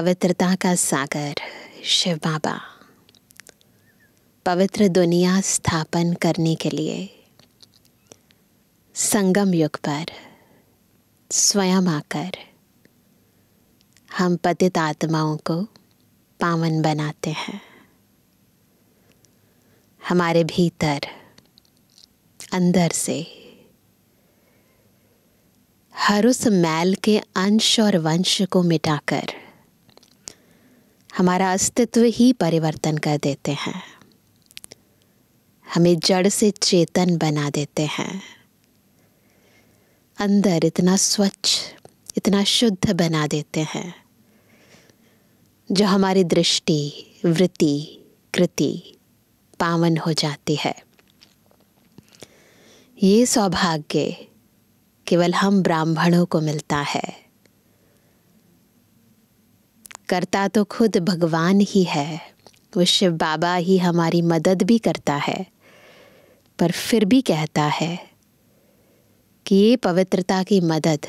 पवित्रता का सागर शिव बाबा पवित्र दुनिया स्थापन करने के लिए संगम युग पर स्वयं आकर हम पतित आत्माओं को पावन बनाते हैं हमारे भीतर अंदर से हर उस मैल के अंश और वंश को मिटाकर हमारा अस्तित्व ही परिवर्तन कर देते हैं हमें जड़ से चेतन बना देते हैं अंदर इतना स्वच्छ इतना शुद्ध बना देते हैं जो हमारी दृष्टि वृत्ति कृति पावन हो जाती है ये सौभाग्य केवल हम ब्राह्मणों को मिलता है करता तो खुद भगवान ही है वो शिव बाबा ही हमारी मदद भी करता है पर फिर भी कहता है कि ये पवित्रता की मदद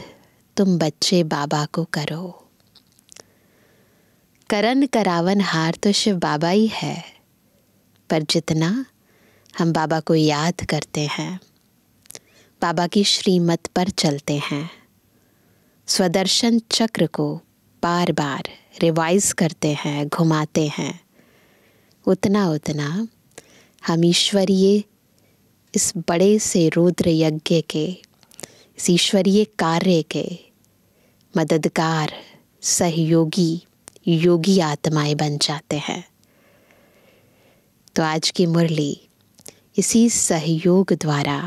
तुम बच्चे बाबा को करो करण करावन हार तो शिव बाबा ही है पर जितना हम बाबा को याद करते हैं बाबा की श्रीमत पर चलते हैं स्वदर्शन चक्र को बार बार रिवाइज करते हैं घुमाते हैं उतना उतना हम ईश्वरीय इस बड़े से रुद्र यज्ञ के इस ईश्वरीय कार्य के मददगार सहयोगी योगी आत्माएं बन जाते हैं तो आज की मुरली इसी सहयोग द्वारा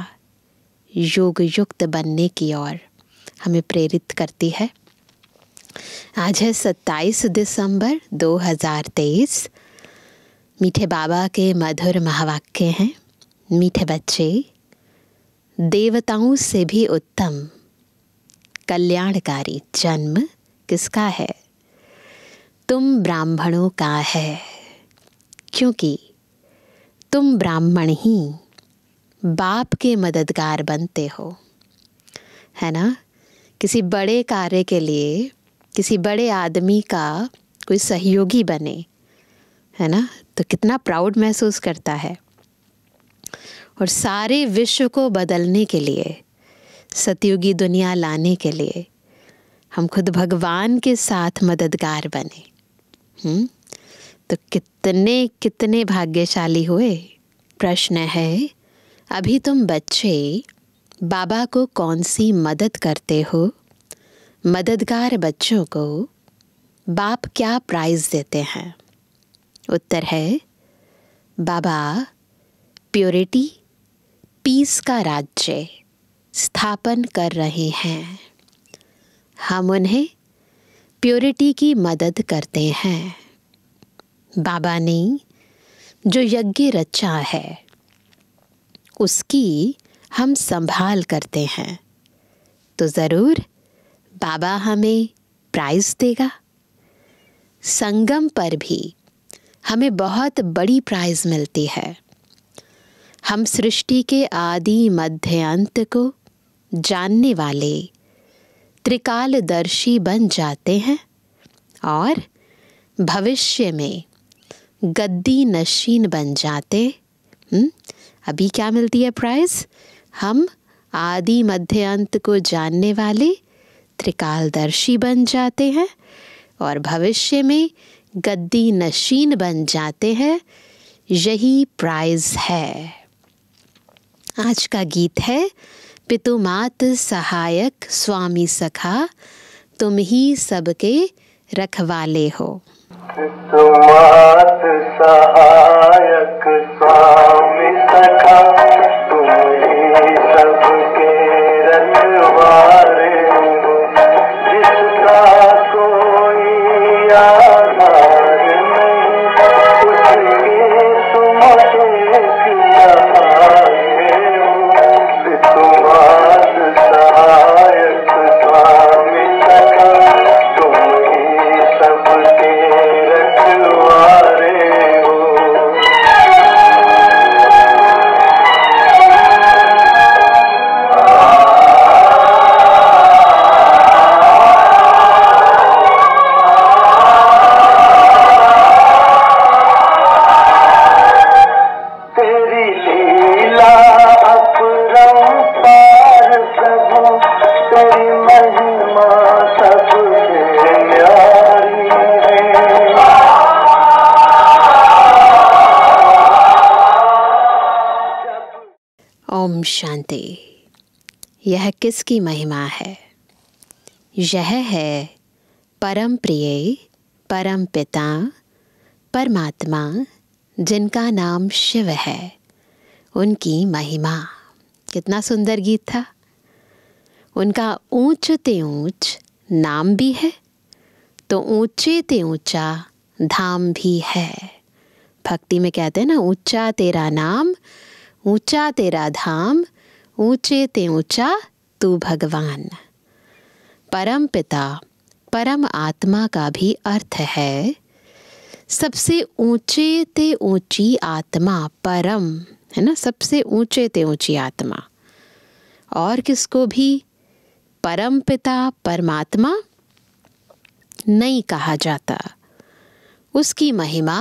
योग युक्त बनने की ओर हमें प्रेरित करती है आज है सत्ताईस दिसंबर 2023 मीठे बाबा के मधुर महावाक्य हैं मीठे बच्चे देवताओं से भी उत्तम कल्याणकारी जन्म किसका है तुम ब्राह्मणों का है क्योंकि तुम ब्राह्मण ही बाप के मददगार बनते हो है ना किसी बड़े कार्य के लिए किसी बड़े आदमी का कोई सहयोगी बने है ना तो कितना प्राउड महसूस करता है और सारे विश्व को बदलने के लिए सतयुगी दुनिया लाने के लिए हम खुद भगवान के साथ मददगार बने हुँ? हम्म? तो कितने कितने भाग्यशाली हुए प्रश्न है अभी तुम बच्चे बाबा को कौन सी मदद करते हो मददगार बच्चों को बाप क्या प्राइज़ देते हैं उत्तर है बाबा प्योरिटी पीस का राज्य स्थापन कर रहे हैं हम उन्हें प्योरिटी की मदद करते हैं बाबा ने जो यज्ञ रचा है उसकी हम संभाल करते हैं तो ज़रूर बाबा हमें प्राइज देगा संगम पर भी हमें बहुत बड़ी प्राइज मिलती है हम सृष्टि के आदि मध्य अंत को जानने वाले त्रिकालदर्शी बन जाते हैं और भविष्य में गद्दी नशीन बन जाते हुँ? हम्म, अभी क्या मिलती है प्राइज हम आदि मध्य अंत को जानने वाले त्रिकालदर्शी बन जाते हैं और भविष्य में गद्दी नशीन बन जाते हैं यही प्राइज है आज का गीत है पितुमात सहायक स्वामी सखा तुम ही सबके रखवाले हो पितुमात सहायक स्वामी सखा तुम ही सबके रखवाले हो آءس کوئي शांति यह किसकी महिमा है यह है परम प्रिय परम पिता परमात्मा जिनका नाम शिव है उनकी महिमा कितना सुंदर गीत था उनका ऊंच ते ऊंच नाम भी है तो ऊंचे ते ऊंचा धाम भी है भक्ति में कहते हैं ना ऊंचा तेरा नाम ऊंचा तेरा धाम ऊंचे ते ऊंचा तू भगवान परम पिता परम आत्मा का भी अर्थ है सबसे ऊंचे ते ऊंची आत्मा परम है ना सबसे ऊंचे ते ऊंची आत्मा और किसको भी परम पिता परमात्मा नहीं कहा जाता उसकी महिमा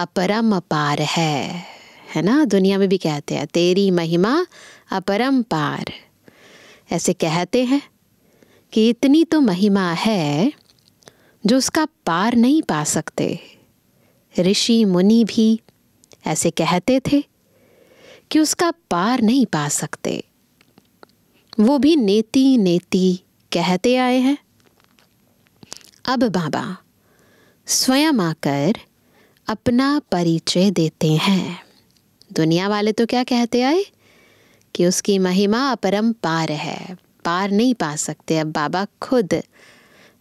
अपरम पार है है ना दुनिया में भी कहते हैं तेरी महिमा अपरम्पार ऐसे कहते हैं कि इतनी तो महिमा है जो उसका पार नहीं पा सकते ऋषि मुनि भी ऐसे कहते थे कि उसका पार नहीं पा सकते वो भी नेति नेति कहते आए हैं अब बाबा स्वयं आकर अपना परिचय देते हैं दुनिया वाले तो क्या कहते आए कि उसकी महिमा पार है पार नहीं पा सकते अब बाबा खुद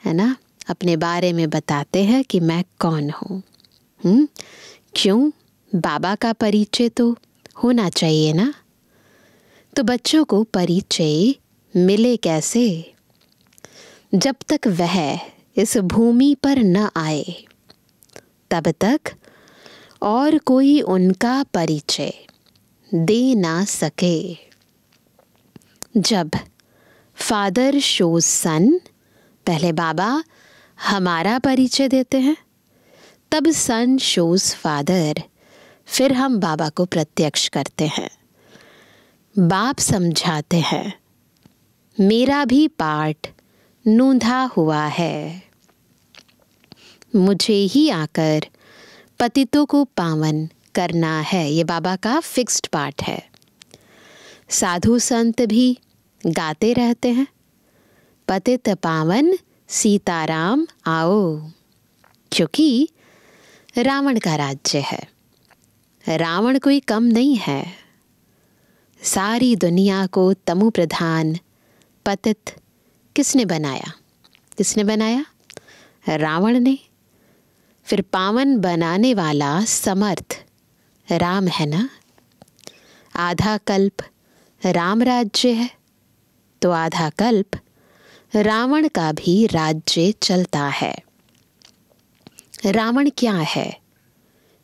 है ना अपने बारे में बताते हैं कि मैं कौन हूँ हम्म? क्यों बाबा का परिचय तो होना चाहिए ना तो बच्चों को परिचय मिले कैसे जब तक वह इस भूमि पर न आए तब तक और कोई उनका परिचय दे ना सके जब फादर शोज सन पहले बाबा हमारा परिचय देते हैं तब सन शोज फादर फिर हम बाबा को प्रत्यक्ष करते हैं बाप समझाते हैं मेरा भी पाठ नूंधा हुआ है मुझे ही आकर पतितों को पावन करना है ये बाबा का फिक्स्ड पार्ट है साधु संत भी गाते रहते हैं पतित पावन सीताराम आओ क्योंकि रावण का राज्य है रावण कोई कम नहीं है सारी दुनिया को तमु प्रधान पतित किसने बनाया किसने बनाया रावण ने फिर पावन बनाने वाला समर्थ राम है ना आधा कल्प राम राज्य है तो आधा कल्प रावण का भी राज्य चलता है रावण क्या है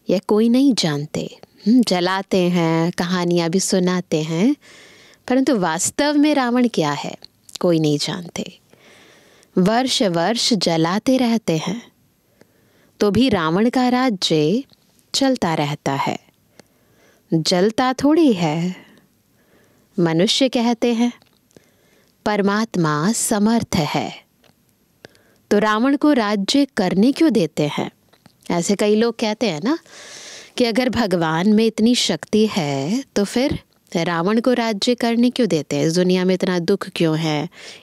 यह कोई नहीं जानते हम्म, जलाते हैं कहानियाँ भी सुनाते हैं परंतु वास्तव में रावण क्या है कोई नहीं जानते वर्ष वर्ष जलाते रहते हैं तो भी रावण का राज्य चलता रहता है जलता थोड़ी है मनुष्य कहते हैं परमात्मा समर्थ है तो रावण को राज्य करने क्यों देते हैं ऐसे कई लोग कहते हैं ना कि अगर भगवान में इतनी शक्ति है तो फिर रावण को राज्य करने क्यों देते हैं इस दुनिया में इतना दुख क्यों है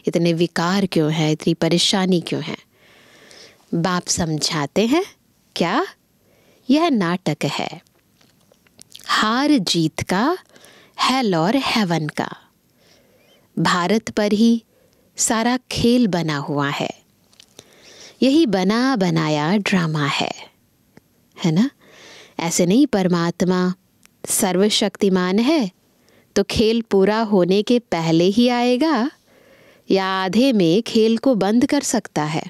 इतने विकार क्यों है इतनी परेशानी क्यों है बाप समझाते हैं क्या यह नाटक है हार जीत का हेल और हेवन का भारत पर ही सारा खेल बना हुआ है यही बना बनाया ड्रामा है है ना ऐसे नहीं परमात्मा सर्वशक्तिमान है तो खेल पूरा होने के पहले ही आएगा या आधे में खेल को बंद कर सकता है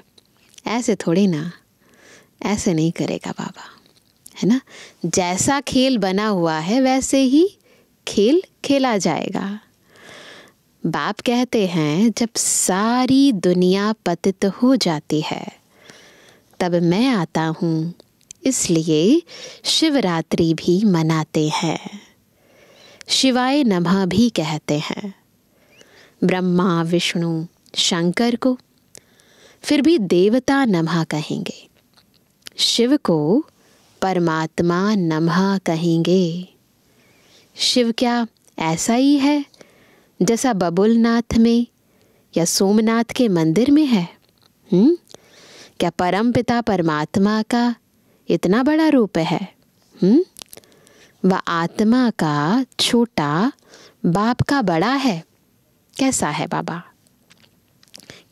ऐसे थोड़े ना ऐसे नहीं करेगा बाबा है ना जैसा खेल बना हुआ है वैसे ही खेल खेला जाएगा बाप कहते हैं जब सारी दुनिया पतित हो जाती है तब मैं आता हूँ इसलिए शिवरात्रि भी मनाते हैं शिवाय नमः भी कहते हैं ब्रह्मा विष्णु शंकर को फिर भी देवता नमहा कहेंगे शिव को परमात्मा नमहा कहेंगे शिव क्या ऐसा ही है जैसा बबुलनाथ में या सोमनाथ के मंदिर में है हुँ? हम्म? क्या परम पिता परमात्मा का इतना बड़ा रूप है हुँ? हम्म? वह आत्मा का छोटा बाप का बड़ा है कैसा है बाबा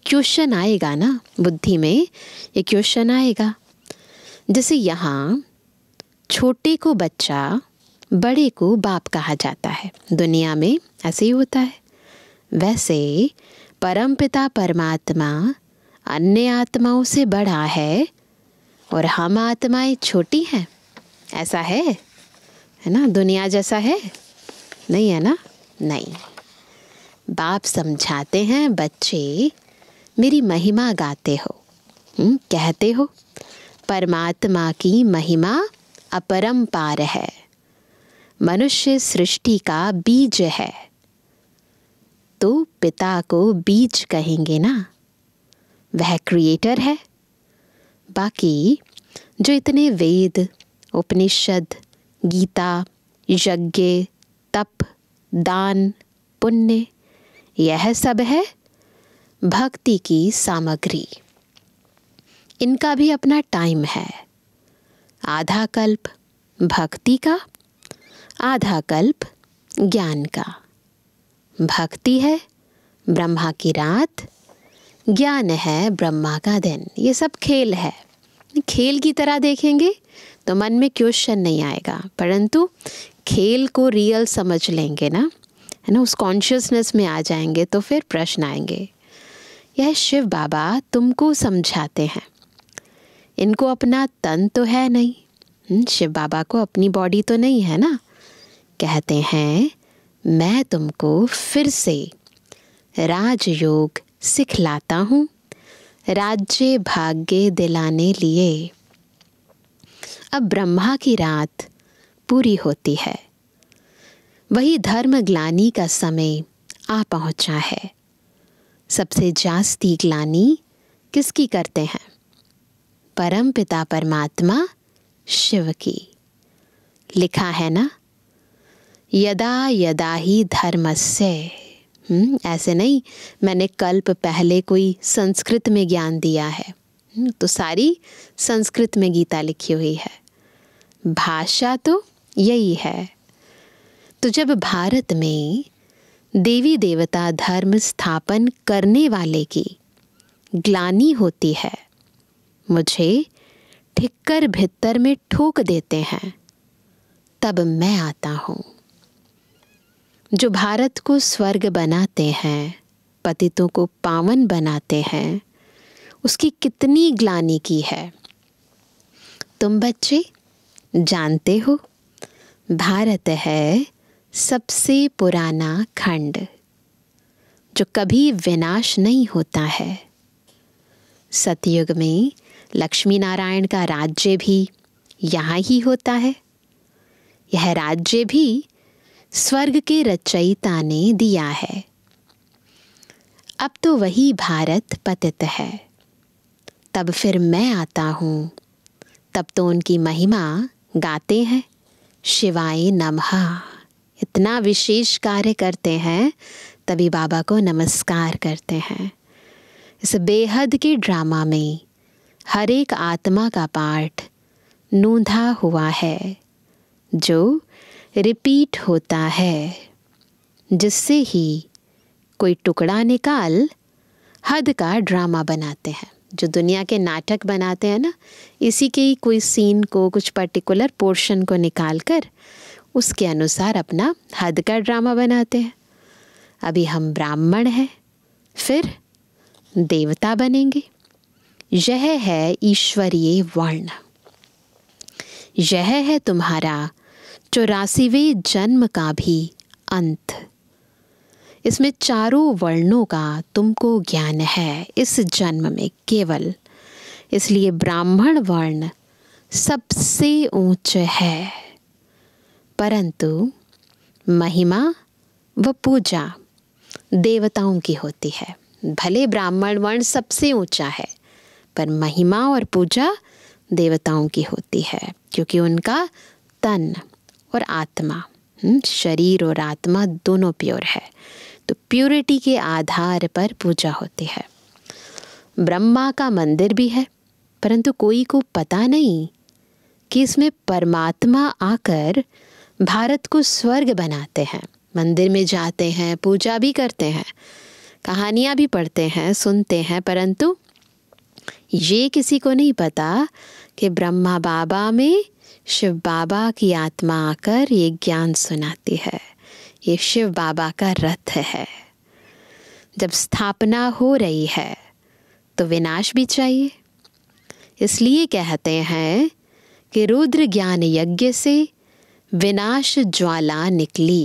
क्वेश्चन आएगा ना बुद्धि में ये क्वेश्चन आएगा जैसे यहाँ छोटे को बच्चा बड़े को बाप कहा जाता है दुनिया में ऐसे ही होता है वैसे परमपिता परमात्मा अन्य आत्माओं से बड़ा है और हम आत्माएं छोटी हैं ऐसा है है ना दुनिया जैसा है नहीं है ना नहीं बाप समझाते हैं बच्चे मेरी महिमा गाते हो हुँ? हम्म, कहते हो परमात्मा की महिमा अपरम्पार है मनुष्य सृष्टि का बीज है तो पिता को बीज कहेंगे ना वह क्रिएटर है बाकी जो इतने वेद उपनिषद गीता यज्ञ तप दान पुण्य यह सब है भक्ति की सामग्री इनका भी अपना टाइम है आधा कल्प भक्ति का आधा कल्प ज्ञान का भक्ति है ब्रह्मा की रात ज्ञान है ब्रह्मा का दिन ये सब खेल है खेल की तरह देखेंगे तो मन में क्वेश्चन नहीं आएगा परंतु खेल को रियल समझ लेंगे ना है ना उस कॉन्शियसनेस में आ जाएंगे तो फिर प्रश्न आएंगे यह शिव बाबा तुमको समझाते हैं इनको अपना तन तो है नहीं हम्म, शिव बाबा को अपनी बॉडी तो नहीं है ना कहते हैं मैं तुमको फिर से राजयोग सिखलाता हूँ राज्य भाग्य दिलाने लिए अब ब्रह्मा की रात पूरी होती है वही धर्म ग्लानी का समय आ पहुंचा है सबसे जास्ती ग्लानी किसकी करते हैं परम पिता परमात्मा शिव की लिखा है ना यदा यदा ही धर्म से हम्म, ऐसे नहीं मैंने कल्प पहले कोई संस्कृत में ज्ञान दिया है हम्म, तो सारी संस्कृत में गीता लिखी हुई है भाषा तो यही है तो जब भारत में देवी देवता धर्म स्थापन करने वाले की ग्लानी होती है मुझे ठिक्कर भितर में ठोक देते हैं तब मैं आता हूँ जो भारत को स्वर्ग बनाते हैं पतितों को पावन बनाते हैं उसकी कितनी ग्लानी की है तुम बच्चे जानते हो भारत है सबसे पुराना खंड जो कभी विनाश नहीं होता है सतयुग में लक्ष्मी नारायण का राज्य भी यहाँ ही होता है यह राज्य भी स्वर्ग के रचयिता ने दिया है अब तो वही भारत पतित है तब फिर मैं आता हूँ तब तो उनकी महिमा गाते हैं शिवाय नमः इतना विशेष कार्य करते हैं तभी बाबा को नमस्कार करते हैं इस बेहद के ड्रामा में हर एक आत्मा का पाठ नूंधा हुआ है जो रिपीट होता है जिससे ही कोई टुकड़ा निकाल हद का ड्रामा बनाते हैं जो दुनिया के नाटक बनाते हैं ना इसी के ही कोई सीन को कुछ पर्टिकुलर पोर्शन को निकाल कर उसके अनुसार अपना हद का ड्रामा बनाते हैं अभी हम ब्राह्मण हैं फिर देवता बनेंगे यह है ईश्वरीय वर्ण यह है तुम्हारा चौरासीवें जन्म का भी अंत इसमें चारों वर्णों का तुमको ज्ञान है इस जन्म में केवल इसलिए ब्राह्मण वर्ण सबसे ऊंच है परंतु महिमा व पूजा देवताओं की होती है भले ब्राह्मण वर्ण सबसे ऊंचा है पर महिमा और पूजा देवताओं की होती है क्योंकि उनका तन और आत्मा हम्म, शरीर और आत्मा दोनों प्योर है तो प्योरिटी के आधार पर पूजा होती है ब्रह्मा का मंदिर भी है परंतु कोई को पता नहीं कि इसमें परमात्मा आकर भारत को स्वर्ग बनाते हैं मंदिर में जाते हैं पूजा भी करते हैं कहानियाँ भी पढ़ते हैं सुनते हैं परंतु ये किसी को नहीं पता कि ब्रह्मा बाबा में शिव बाबा की आत्मा आकर ये ज्ञान सुनाती है ये शिव बाबा का रथ है जब स्थापना हो रही है तो विनाश भी चाहिए इसलिए कहते हैं कि रुद्र ज्ञान यज्ञ से विनाश ज्वाला निकली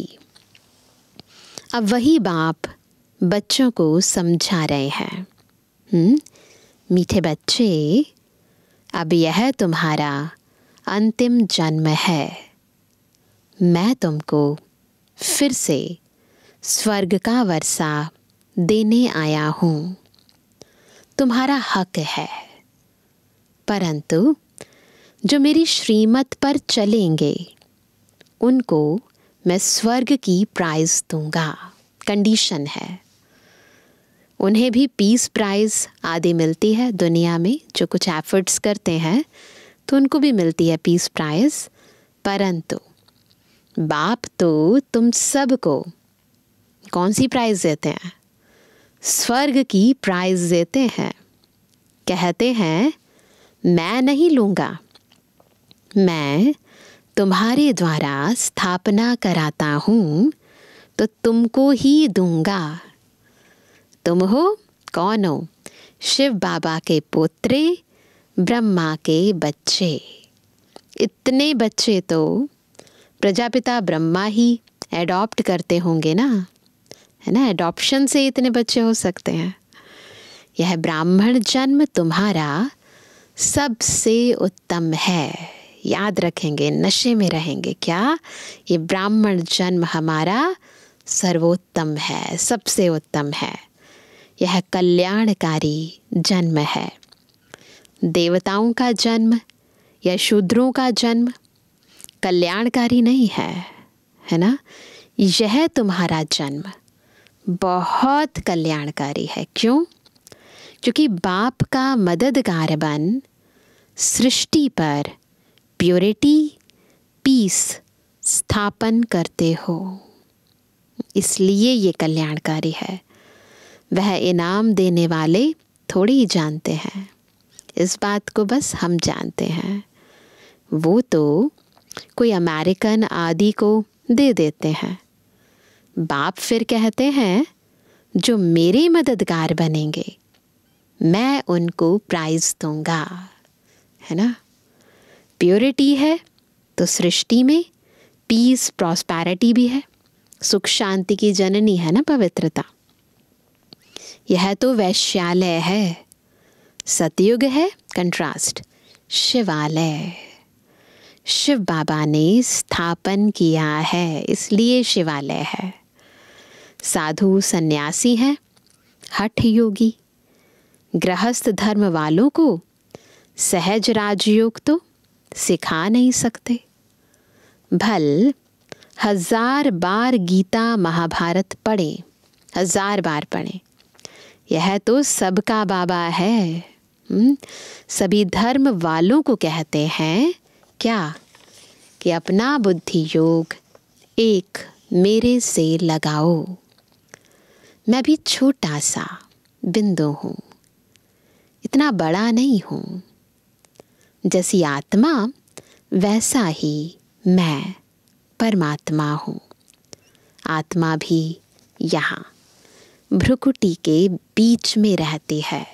अब वही बाप बच्चों को समझा रहे हैं हम्म? मीठे बच्चे अब यह तुम्हारा अंतिम जन्म है मैं तुमको फिर से स्वर्ग का वर्षा देने आया हूँ तुम्हारा हक है परंतु जो मेरी श्रीमत पर चलेंगे उनको मैं स्वर्ग की प्राइज दूंगा कंडीशन है उन्हें भी पीस प्राइज आदि मिलती है दुनिया में जो कुछ एफर्ट्स करते हैं तो उनको भी मिलती है पीस प्राइज परंतु बाप तो तुम सबको कौन सी प्राइज देते हैं स्वर्ग की प्राइज देते हैं कहते हैं मैं नहीं लूँगा मैं तुम्हारे द्वारा स्थापना कराता हूँ तो तुमको ही दूंगा तुम हो कौन हो शिव बाबा के पोत्रे ब्रह्मा के बच्चे इतने बच्चे तो प्रजापिता ब्रह्मा ही एडॉप्ट करते होंगे ना है ना एडॉप्शन से इतने बच्चे हो सकते हैं यह ब्राह्मण जन्म तुम्हारा सबसे उत्तम है याद रखेंगे नशे में रहेंगे क्या ये ब्राह्मण जन्म हमारा सर्वोत्तम है सबसे उत्तम है यह कल्याणकारी जन्म है देवताओं का जन्म या शूद्रों का जन्म कल्याणकारी नहीं है है ना यह तुम्हारा जन्म बहुत कल्याणकारी है क्यों क्योंकि बाप का मददगार बन सृष्टि पर प्योरिटी पीस स्थापन करते हो इसलिए ये कल्याणकारी है वह इनाम देने वाले थोड़े ही जानते हैं इस बात को बस हम जानते हैं वो तो कोई अमेरिकन आदि को दे देते हैं बाप फिर कहते हैं जो मेरे मददगार बनेंगे मैं उनको प्राइज़ दूंगा है ना प्योरिटी है तो सृष्टि में पीस प्रॉस्पैरिटी भी है सुख शांति की जननी है ना पवित्रता यह तो वैश्यालय है सतयुग है कंट्रास्ट शिवालय शिव बाबा ने स्थापन किया है इसलिए शिवालय है साधु सन्यासी हैं हठ योगी गृहस्थ धर्म वालों को सहज राजयोग तो सिखा नहीं सकते भल हजार बार गीता महाभारत पढ़े हजार बार पढ़े यह तो सबका बाबा है हुँ? हम्म, सभी धर्म वालों को कहते हैं क्या कि अपना बुद्धि योग एक मेरे से लगाओ मैं भी छोटा सा बिंदु हूँ इतना बड़ा नहीं हूँ जैसी आत्मा वैसा ही मैं परमात्मा हूँ आत्मा भी यहाँ भ्रुकुटी के बीच में रहती है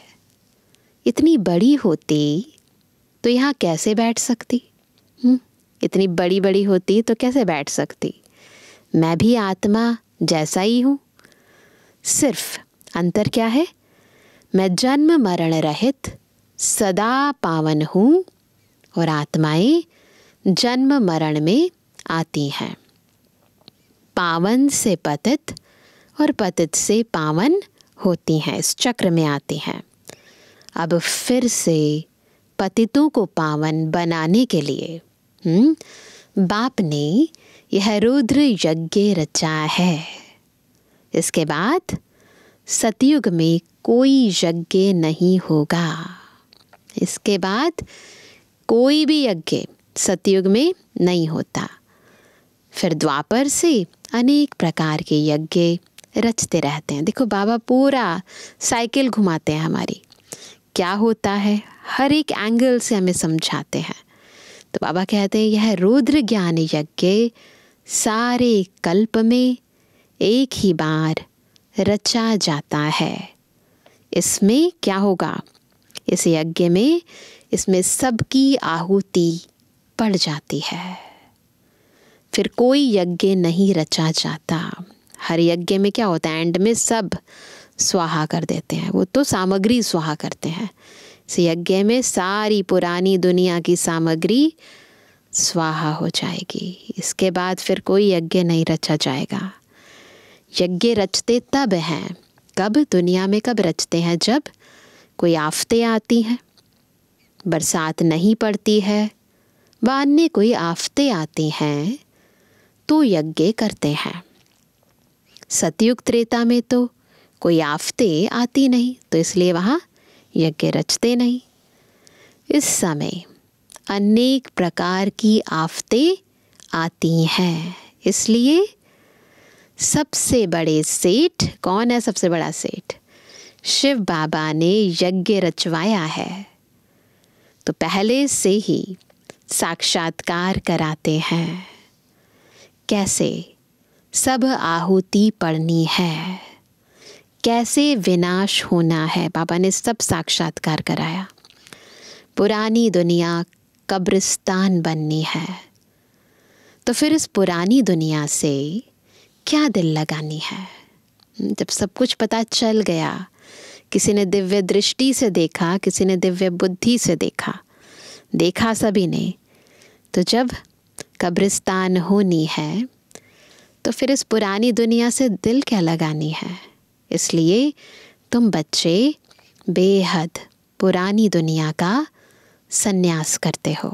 इतनी बड़ी होती तो यहाँ कैसे बैठ सकती हुँ? हम्म, इतनी बड़ी बड़ी होती तो कैसे बैठ सकती मैं भी आत्मा जैसा ही हूँ सिर्फ अंतर क्या है मैं जन्म मरण रहित सदा पावन हूँ और आत्माएं जन्म मरण में आती हैं पावन से पतित और पतित से पावन होती हैं इस चक्र में आती हैं अब फिर से पतितों को पावन बनाने के लिए हुँ? हम्म, बाप ने यह रुद्र यज्ञ रचा है इसके बाद सतयुग में कोई यज्ञ नहीं होगा इसके बाद कोई भी यज्ञ सतयुग में नहीं होता फिर द्वापर से अनेक प्रकार के यज्ञ रचते रहते हैं देखो बाबा पूरा साइकिल घुमाते हैं हमारी क्या होता है हर एक एंगल से हमें समझाते हैं तो बाबा कहते हैं यह रुद्र ज्ञान यज्ञ सारे कल्प में एक ही बार रचा जाता है इसमें क्या होगा इस यज्ञ में इसमें सबकी आहुति पड़ जाती है फिर कोई यज्ञ नहीं रचा जाता हर यज्ञ में क्या होता है एंड में सब स्वाहा कर देते हैं वो तो सामग्री स्वाहा करते हैं इस यज्ञ में सारी पुरानी दुनिया की सामग्री स्वाहा हो जाएगी इसके बाद फिर कोई यज्ञ नहीं रचा जाएगा यज्ञ रचते तब हैं कब दुनिया में कब रचते हैं जब कोई आफतें आती हैं बरसात नहीं पड़ती है व अन्य कोई आफते आते हैं तो यज्ञ करते हैं सतयुग त्रेता में तो कोई आफते आती नहीं तो इसलिए वहाँ यज्ञ रचते नहीं इस समय अनेक प्रकार की आफते आती हैं इसलिए सबसे बड़े सेठ कौन है सबसे बड़ा सेठ शिव बाबा ने यज्ञ रचवाया है तो पहले से ही साक्षात्कार कराते हैं कैसे सब आहुति पढ़नी है कैसे विनाश होना है बाबा ने सब साक्षात्कार कराया पुरानी दुनिया कब्रिस्तान बननी है तो फिर इस पुरानी दुनिया से क्या दिल लगानी है जब सब कुछ पता चल गया किसी ने दिव्य दृष्टि से देखा किसी ने दिव्य बुद्धि से देखा देखा सभी ने तो जब कब्रिस्तान होनी है तो फिर इस पुरानी दुनिया से दिल क्या लगानी है इसलिए तुम बच्चे बेहद पुरानी दुनिया का सन्यास करते हो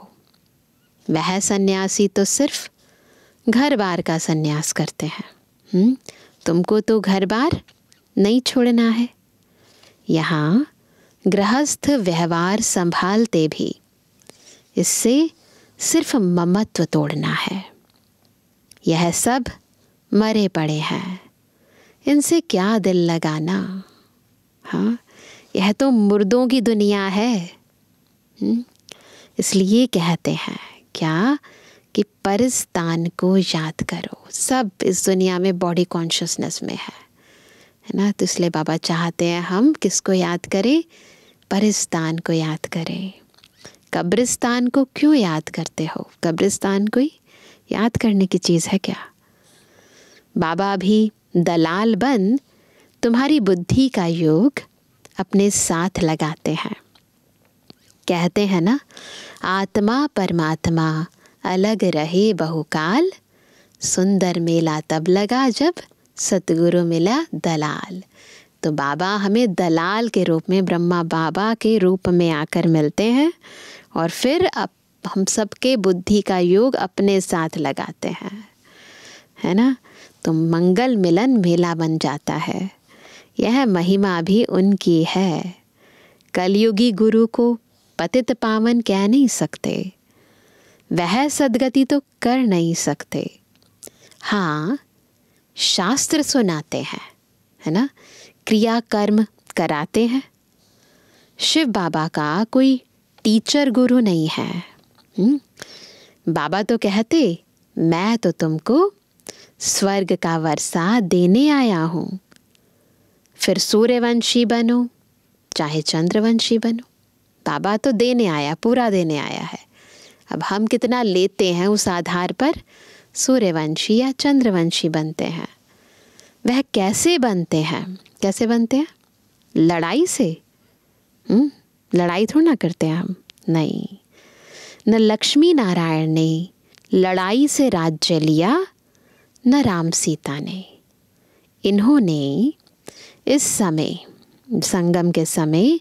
वह सन्यासी तो सिर्फ घर बार का सन्यास करते हैं हुँ? हम्म, तुमको तो घर बार नहीं छोड़ना है यहाँ गृहस्थ व्यवहार संभालते भी इससे सिर्फ ममत्व तोड़ना है यह सब मरे पड़े हैं इनसे क्या दिल लगाना हाँ यह तो मुर्दों की दुनिया है हम्म, इसलिए कहते हैं क्या कि परिस्तान को याद करो सब इस दुनिया में बॉडी कॉन्शियसनेस में है है ना तो इसलिए बाबा चाहते हैं हम किसको याद करें परिस्तान को याद करें कब्रिस्तान को क्यों याद करते हो कब्रिस्तान कोई याद करने की चीज़ है क्या बाबा भी दलाल बन तुम्हारी बुद्धि का योग अपने साथ लगाते हैं कहते हैं ना आत्मा परमात्मा अलग रहे बहुकाल सुंदर मेला तब लगा जब सतगुरु मिला दलाल तो बाबा हमें दलाल के रूप में ब्रह्मा बाबा के रूप में आकर मिलते हैं और फिर अब हम सबके बुद्धि का योग अपने साथ लगाते हैं है ना तो मंगल मिलन मेला बन जाता है यह महिमा भी उनकी है कलयुगी गुरु को पतित पावन कह नहीं सकते वह सदगति तो कर नहीं सकते हाँ शास्त्र सुनाते हैं है ना क्रिया कर्म कराते हैं शिव बाबा का कोई टीचर गुरु नहीं है हुँ? हम्म? बाबा तो कहते मैं तो तुमको स्वर्ग का वर्षा देने आया हूँ फिर सूर्यवंशी बनो चाहे चंद्रवंशी बनो बाबा तो देने आया पूरा देने आया है अब हम कितना लेते हैं उस आधार पर सूर्यवंशी या चंद्रवंशी बनते हैं वह कैसे बनते हैं कैसे बनते हैं लड़ाई से हुँ? हम्म, लड़ाई थोड़ा ना करते हैं हम नहीं न लक्ष्मी नारायण ने लड़ाई से राज्य लिया न राम सीता ने इन्होंने इस समय संगम के समय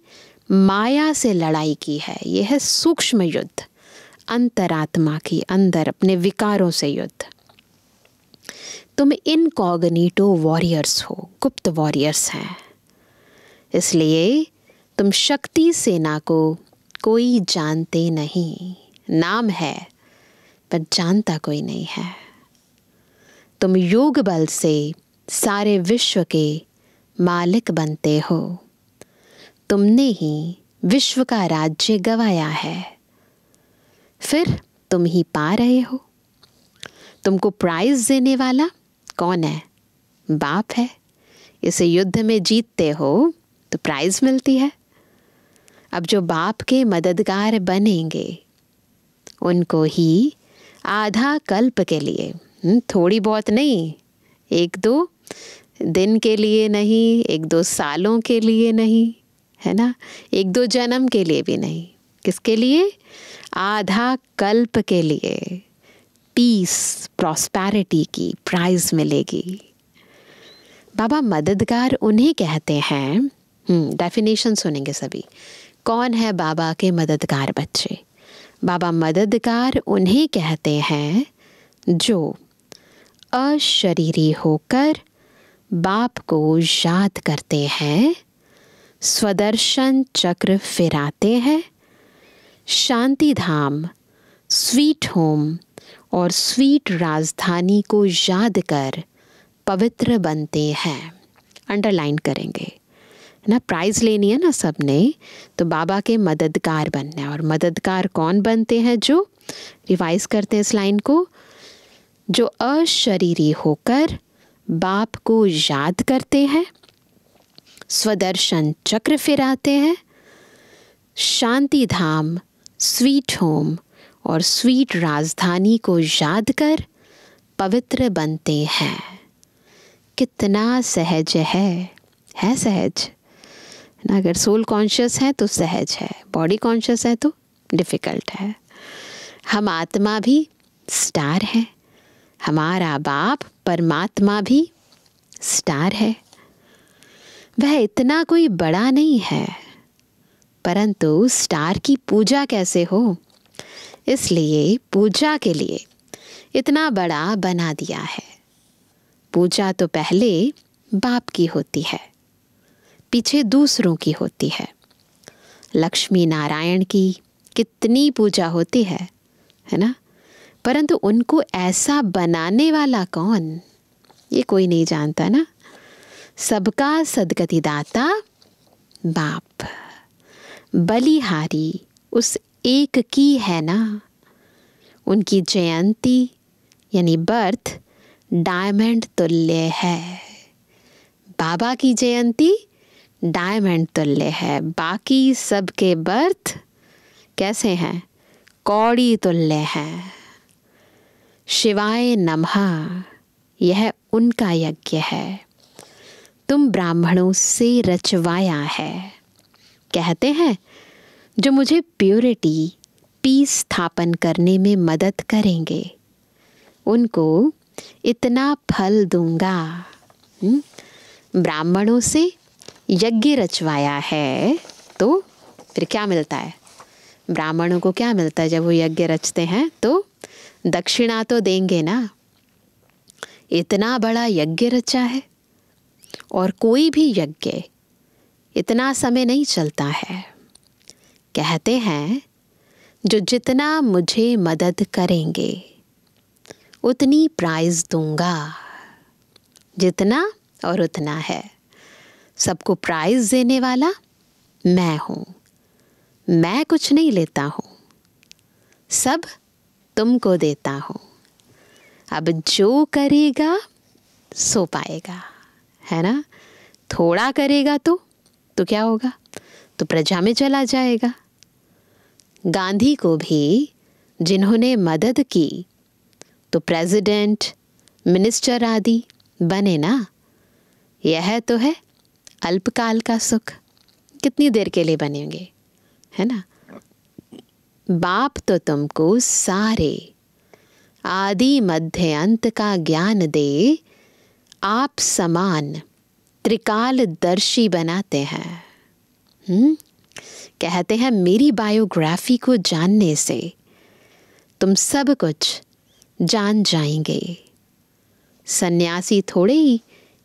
माया से लड़ाई की है यह है सूक्ष्म युद्ध अंतरात्मा की अंदर अपने विकारों से युद्ध तुम कॉगनीटो वॉरियर्स हो गुप्त वॉरियर्स हैं इसलिए तुम शक्ति सेना को कोई जानते नहीं नाम है पर जानता कोई नहीं है तुम योग बल से सारे विश्व के मालिक बनते हो तुमने ही विश्व का राज्य गवाया है फिर तुम ही पा रहे हो तुमको प्राइज देने वाला कौन है बाप है इसे युद्ध में जीतते हो तो प्राइज मिलती है अब जो बाप के मददगार बनेंगे उनको ही आधा कल्प के लिए हम्म, थोड़ी बहुत नहीं एक दो दिन के लिए नहीं एक दो सालों के लिए नहीं है ना एक दो जन्म के लिए भी नहीं किसके लिए आधा कल्प के लिए पीस प्रॉस्पैरिटी की प्राइज मिलेगी बाबा मददगार उन्हें कहते हैं डेफिनेशन हम्म, सुनेंगे सभी कौन है बाबा के मददगार बच्चे बाबा मददगार उन्हें कहते हैं जो अशरीरी होकर बाप को याद करते हैं स्वदर्शन चक्र फिराते हैं शांति धाम स्वीट होम और स्वीट राजधानी को याद कर पवित्र बनते हैं अंडरलाइन करेंगे ना प्राइज़ लेनी है ना सब ने तो बाबा के मददगार बनने और मददगार कौन बनते हैं जो रिवाइज करते हैं इस लाइन को जो अशरीरी होकर बाप को याद करते हैं स्वदर्शन चक्र फिराते हैं शांति धाम स्वीट होम और स्वीट राजधानी को याद कर पवित्र बनते हैं कितना सहज है है सहज ना अगर सोल कॉन्शियस है तो सहज है बॉडी कॉन्शियस है तो डिफ़िकल्ट है हम आत्मा भी स्टार है हमारा बाप परमात्मा भी स्टार है वह इतना कोई बड़ा नहीं है परंतु स्टार की पूजा कैसे हो इसलिए पूजा के लिए इतना बड़ा बना दिया है पूजा तो पहले बाप की होती है पीछे दूसरों की होती है लक्ष्मी नारायण की कितनी पूजा होती है है ना परंतु उनको ऐसा बनाने वाला कौन ये कोई नहीं जानता ना सबका सदगति दाता बाप बलिहारी उस एक की है ना उनकी जयंती यानी बर्थ डायमंड तुल्य है बाबा की जयंती डायमंड तुल्य है बाकी सबके बर्थ कैसे हैं कौड़ी तुल्य हैं शिवाय नमहा यह उनका यज्ञ है तुम ब्राह्मणों से रचवाया है कहते हैं जो मुझे प्योरिटी पीस स्थापन करने में मदद करेंगे उनको इतना फल दूंगा हम्म? ब्राह्मणों से यज्ञ रचवाया है तो फिर क्या मिलता है ब्राह्मणों को क्या मिलता है जब वो यज्ञ रचते हैं तो दक्षिणा तो देंगे ना इतना बड़ा यज्ञ रचा है और कोई भी यज्ञ इतना समय नहीं चलता है कहते हैं जो जितना मुझे मदद करेंगे उतनी प्राइज दूंगा जितना और उतना है सबको प्राइज देने वाला मैं हूँ मैं कुछ नहीं लेता हूँ सब तुमको देता हूँ अब जो करेगा सो पाएगा है ना थोड़ा करेगा तो तो क्या होगा तो प्रजा में चला जाएगा गांधी को भी जिन्होंने मदद की तो प्रेसिडेंट मिनिस्टर आदि बने ना यह तो है अल्पकाल का सुख कितनी देर के लिए बनेंगे है ना बाप तो तुमको सारे आदि मध्य अंत का ज्ञान दे आप समान त्रिकालदर्शी बनाते हैं हुँ? हम्म? कहते हैं मेरी बायोग्राफी को जानने से तुम सब कुछ जान जाएंगे सन्यासी थोड़े ही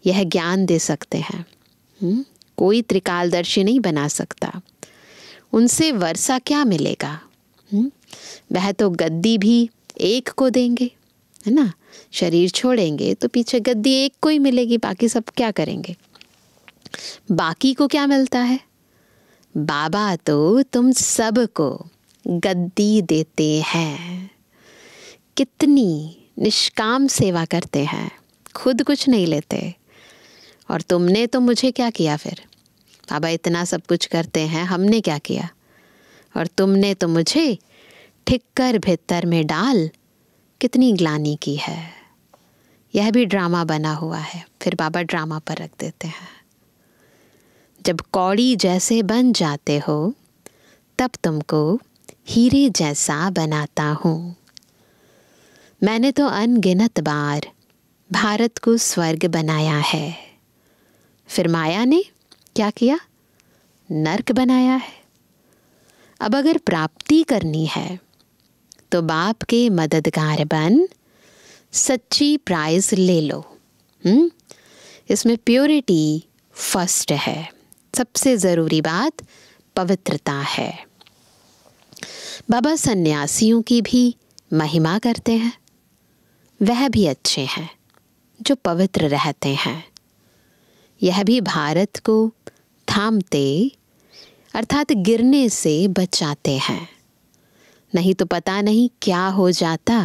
यह ज्ञान दे सकते हैं हुँ? हम्म? कोई त्रिकालदर्शी नहीं बना सकता उनसे वर्षा क्या मिलेगा हम्म? वह तो गद्दी भी एक को देंगे है ना शरीर छोड़ेंगे तो पीछे गद्दी एक को ही मिलेगी बाकी सब क्या करेंगे बाकी को क्या मिलता है बाबा तो तुम सब को गद्दी देते हैं कितनी निष्काम सेवा करते हैं खुद कुछ नहीं लेते और तुमने तो मुझे क्या किया फिर बाबा इतना सब कुछ करते हैं हमने क्या किया और तुमने तो मुझे ठिक्कर भितर में डाल कितनी ग्लानी की है यह भी ड्रामा बना हुआ है फिर बाबा ड्रामा पर रख देते हैं जब कौड़ी जैसे बन जाते हो तब तुमको हीरे जैसा बनाता हूँ मैंने तो अनगिनत बार भारत को स्वर्ग बनाया है फिर माया ने क्या किया नर्क बनाया है अब अगर प्राप्ति करनी है तो बाप के मददगार बन सच्ची प्राइज ले लो हुँ? हम्म? इसमें प्योरिटी फर्स्ट है सबसे ज़रूरी बात पवित्रता है बाबा सन्यासियों की भी महिमा करते हैं वह भी अच्छे हैं जो पवित्र रहते हैं यह भी भारत को थामते अर्थात गिरने से बचाते हैं नहीं तो पता नहीं क्या हो जाता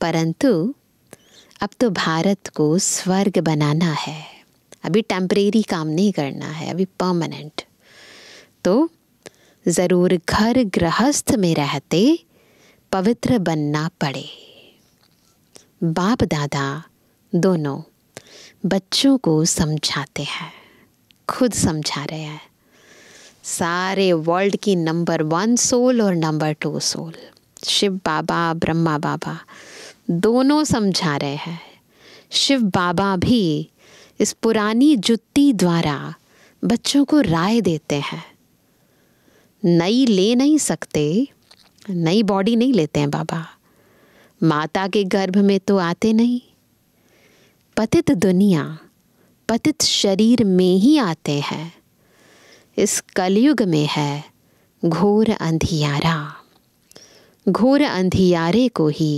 परंतु अब तो भारत को स्वर्ग बनाना है अभी टेम्परेरी काम नहीं करना है अभी परमानेंट तो ज़रूर घर गृहस्थ में रहते पवित्र बनना पड़े बाप दादा दोनों बच्चों को समझाते हैं खुद समझा रहे हैं सारे वर्ल्ड की नंबर वन सोल और number two soul Shiv Baba Brahma Baba दोनों समझा रहे हैं शिव बाबा भी इस पुरानी जुत्ती द्वारा बच्चों को राय देते हैं नई ले नहीं सकते नई बॉडी नहीं लेते हैं बाबा माता के गर्भ में तो आते नहीं पतित दुनिया पतित शरीर में ही आते हैं इस कलयुग में है घोर अंधियारा घोर अंधियारे को ही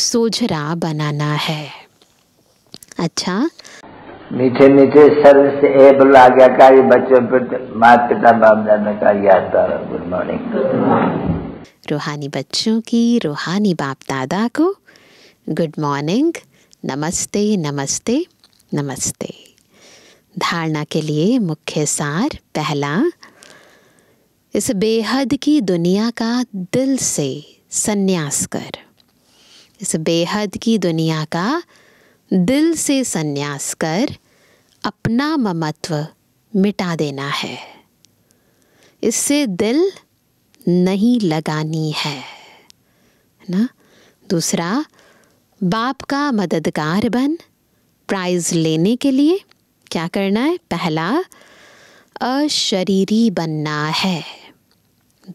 सोझरा बनाना है अच्छा मीठे मीठे सर से ए बोला आज्ञाकारी बच्चों पर मात पिता बाप दादा का याद गुड मॉर्निंग रूहानी बच्चों की रूहानी बाप दादा को गुड मॉर्निंग नमस्ते नमस्ते नमस्ते धारणा के लिए मुख्य सार पहला इस बेहद की दुनिया का दिल से संन्यास कर इस बेहद की दुनिया का दिल से संन्यास कर अपना ममत्व मिटा देना है इससे दिल नहीं लगानी है ना दूसरा बाप का मददगार बन प्राइज लेने के लिए क्या करना है पहला अशरीरी बनना है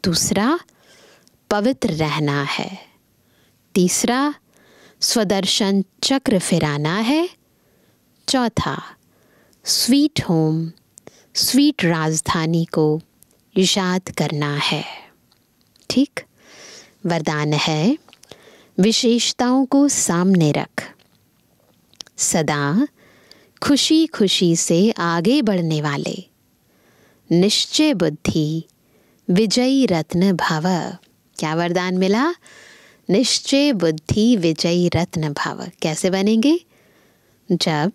दूसरा पवित्र रहना है तीसरा स्वदर्शन चक्र फिराना है चौथा स्वीट होम स्वीट राजधानी को याद करना है ठीक वरदान है विशेषताओं को सामने रख सदा खुशी खुशी से आगे बढ़ने वाले निश्चय बुद्धि विजयी रत्न भव क्या वरदान मिला निश्चय बुद्धि विजयी रत्न भव कैसे बनेंगे जब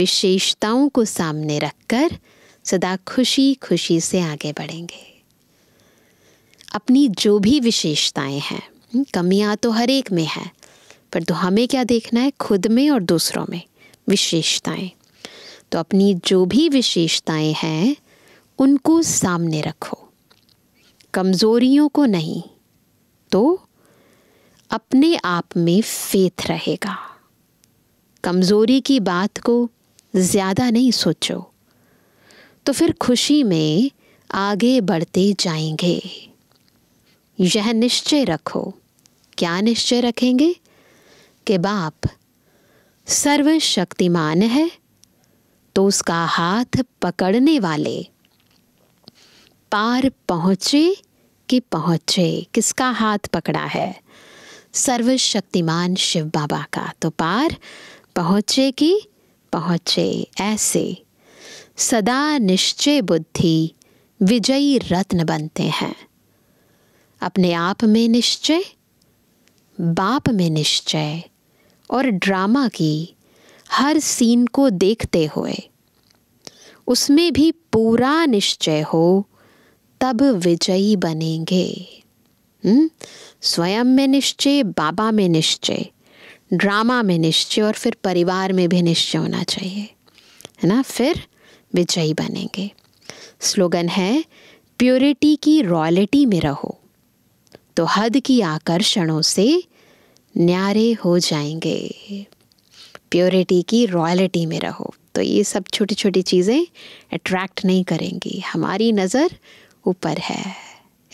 विशेषताओं को सामने रखकर सदा खुशी खुशी से आगे बढ़ेंगे अपनी जो भी विशेषताएं हैं कमियां तो हर एक में है पर तो हमें क्या देखना है खुद में और दूसरों में विशेषताएं तो अपनी जो भी विशेषताएं हैं उनको सामने रखो कमज़ोरियों को नहीं तो अपने आप में फेथ रहेगा कमज़ोरी की बात को ज़्यादा नहीं सोचो तो फिर खुशी में आगे बढ़ते जाएंगे यह निश्चय रखो क्या निश्चय रखेंगे कि बाप सर्वशक्तिमान है तो उसका हाथ पकड़ने वाले पार पहुंचे कि पहुंचे किसका हाथ पकड़ा है सर्वशक्तिमान शिव बाबा का तो पार पहुंचे कि पहुंचे ऐसे सदा निश्चय बुद्धि विजयी रत्न बनते हैं अपने आप में निश्चय बाप में निश्चय और ड्रामा की हर सीन को देखते हुए उसमें भी पूरा निश्चय हो तब विजयी बनेंगे हुँ? हम्म? स्वयं में निश्चय बाबा में निश्चय ड्रामा में निश्चय और फिर परिवार में भी निश्चय होना चाहिए है ना फिर विजयी बनेंगे स्लोगन है प्योरिटी की रॉयलिटी में रहो तो हद की आकर्षणों से न्यारे हो जाएंगे प्योरिटी की रॉयलिटी में रहो तो ये सब छोटी छोटी चीज़ें अट्रैक्ट नहीं करेंगी हमारी नज़र ऊपर है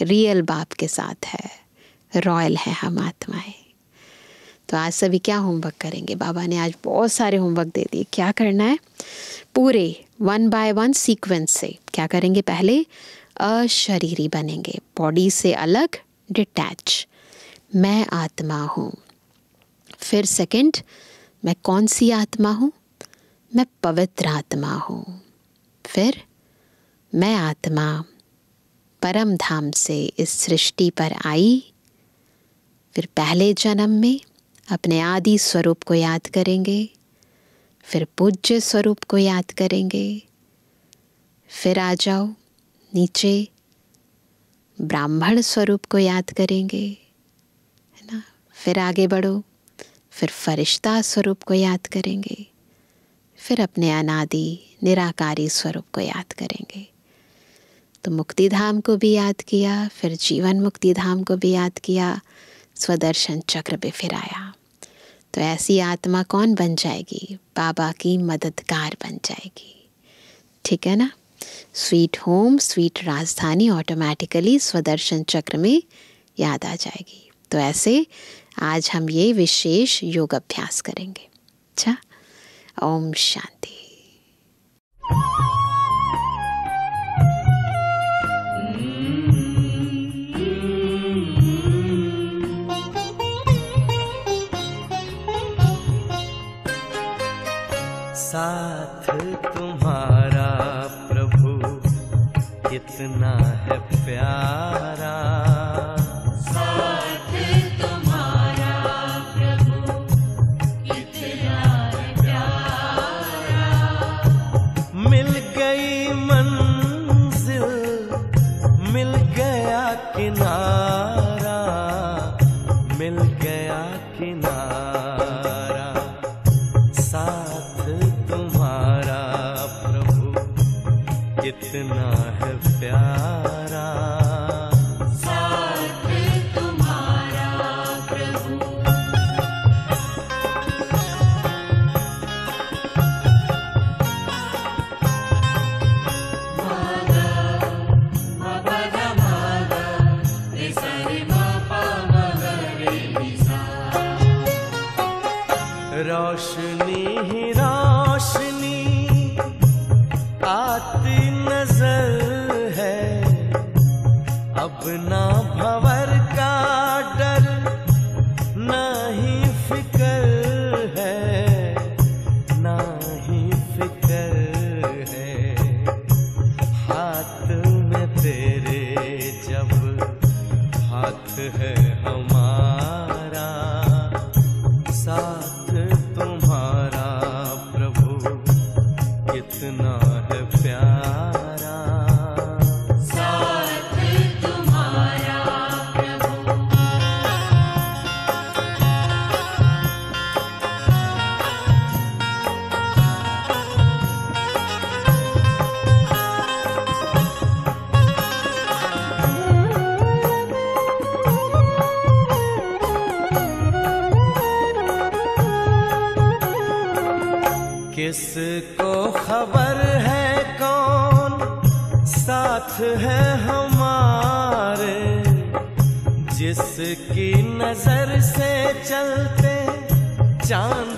रियल बाप के साथ है रॉयल है हम आत्माएं तो आज सभी क्या होमवर्क करेंगे बाबा ने आज बहुत सारे होमवर्क दे दिए क्या करना है पूरे वन बाय वन सीक्वेंस से क्या करेंगे पहले अशरीरी बनेंगे बॉडी से अलग डिटैच मैं आत्मा हूँ फिर सेकंड मैं कौन सी आत्मा हूँ मैं पवित्र आत्मा हूँ फिर मैं आत्मा परम धाम से इस सृष्टि पर आई फिर पहले जन्म में अपने आदि स्वरूप को याद करेंगे फिर पूज्य स्वरूप को याद करेंगे फिर आ जाओ नीचे ब्राह्मण स्वरूप को याद करेंगे है ना फिर आगे बढ़ो फिर फरिश्ता स्वरूप को याद करेंगे फिर अपने अनादि निराकारी स्वरूप को याद करेंगे तो मुक्ति धाम को भी याद किया फिर जीवन मुक्ति धाम को भी याद किया स्वदर्शन चक्र पे फिर आया तो ऐसी आत्मा कौन बन जाएगी बाबा की मददगार बन जाएगी ठीक है ना स्वीट होम स्वीट राजधानी ऑटोमेटिकली स्वदर्शन चक्र में याद आ जाएगी तो ऐसे आज हम ये विशेष योग अभ्यास करेंगे अच्छा ओम शांति सा मिल गया कि ना चलते जान